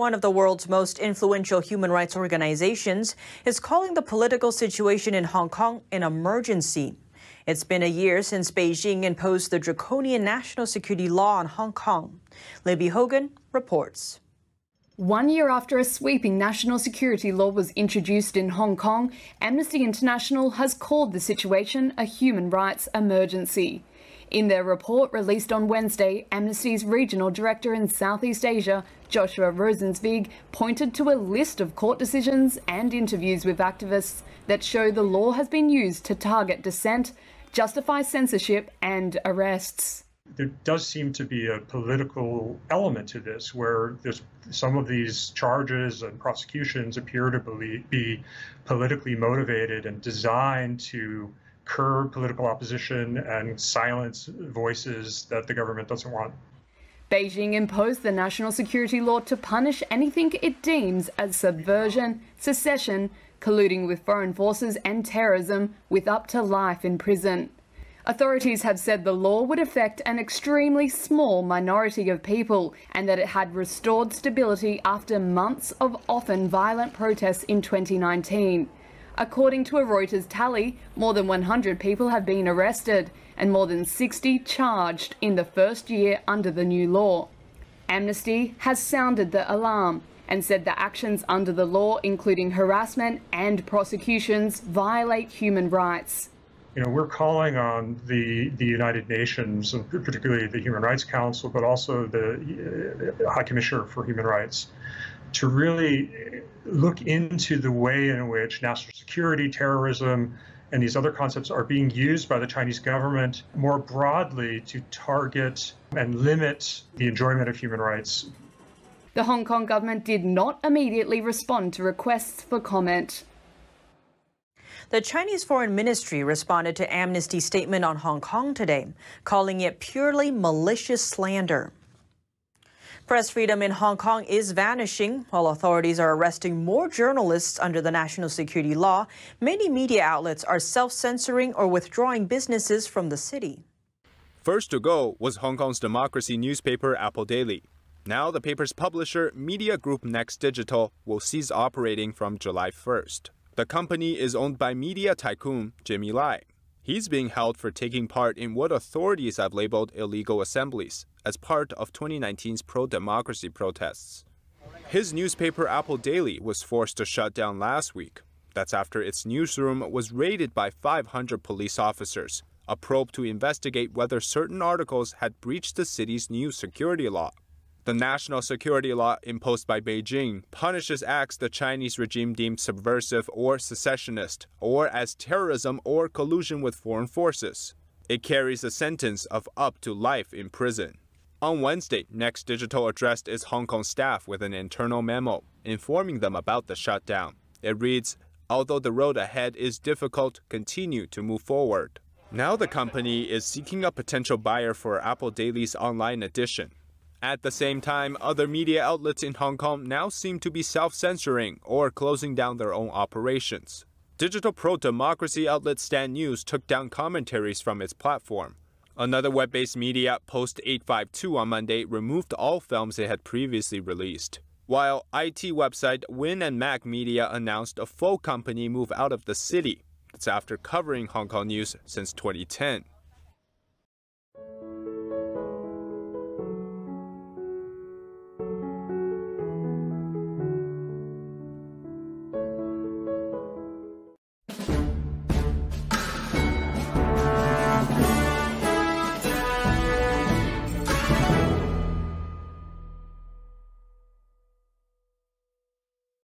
one of the world's most influential human rights organizations, is calling the political situation in Hong Kong an emergency. It's been a year since Beijing imposed the draconian national security law on Hong Kong. Libby Hogan reports. One year after a sweeping national security law was introduced in Hong Kong, Amnesty International has called the situation a human rights emergency. In their report released on Wednesday, Amnesty's regional director in Southeast Asia, Joshua Rosenzweig, pointed to a list of court decisions and interviews with activists that show the law has been used to target dissent, justify censorship, and arrests there does seem to be a political element to this where there's some of these charges and prosecutions appear to be politically motivated and designed to curb political opposition and silence voices that the government doesn't want. Beijing imposed the national security law to punish anything it deems as subversion, secession, colluding with foreign forces, and terrorism, with up to life in prison. Authorities have said the law would affect an extremely small minority of people and that it had restored stability after months of often violent protests in 2019. According to a Reuters tally, more than 100 people have been arrested and more than 60 charged in the first year under the new law. Amnesty has sounded the alarm and said the actions under the law, including harassment and prosecutions, violate human rights. You know, we're calling on the, the United Nations, and particularly the Human Rights Council, but also the uh, High Commissioner for Human Rights, to really look into the way in which national security, terrorism, and these other concepts are being used by the Chinese government more broadly to target and limit the enjoyment of human rights. The Hong Kong government did not immediately respond to requests for comment. The Chinese Foreign Ministry responded to Amnesty's statement on Hong Kong today, calling it purely malicious slander. Press freedom in Hong Kong is vanishing, while authorities are arresting more journalists under the national security law. Many media outlets are self censoring or withdrawing businesses from the city. First to go was Hong Kong's democracy newspaper Apple Daily. Now, the paper's publisher, media group Next Digital, will cease operating from July 1st. The company is owned by media tycoon Jimmy Lai. He's being held for taking part in what authorities have labeled illegal assemblies as part of 2019's pro-democracy protests. His newspaper Apple Daily was forced to shut down last week. That's after its newsroom was raided by 500 police officers, a probe to investigate whether certain articles had breached the city's new security law. The national security law imposed by Beijing punishes acts the Chinese regime deemed subversive or secessionist, or as terrorism or collusion with foreign forces. It carries a sentence of up to life in prison. On Wednesday, Next Digital addressed its Hong Kong staff with an internal memo informing them about the shutdown. It reads, Although the road ahead is difficult, continue to move forward. Now the company is seeking a potential buyer for Apple Daily's online edition. At the same time, other media outlets in Hong Kong now seem to be self-censoring or closing down their own operations. Digital pro-democracy outlet Stand News took down commentaries from its platform. Another web-based media, Post 852 on Monday, removed all films it had previously released. While IT website Win and Mac Media announced a full company move out of the city. It's after covering Hong Kong news since 2010.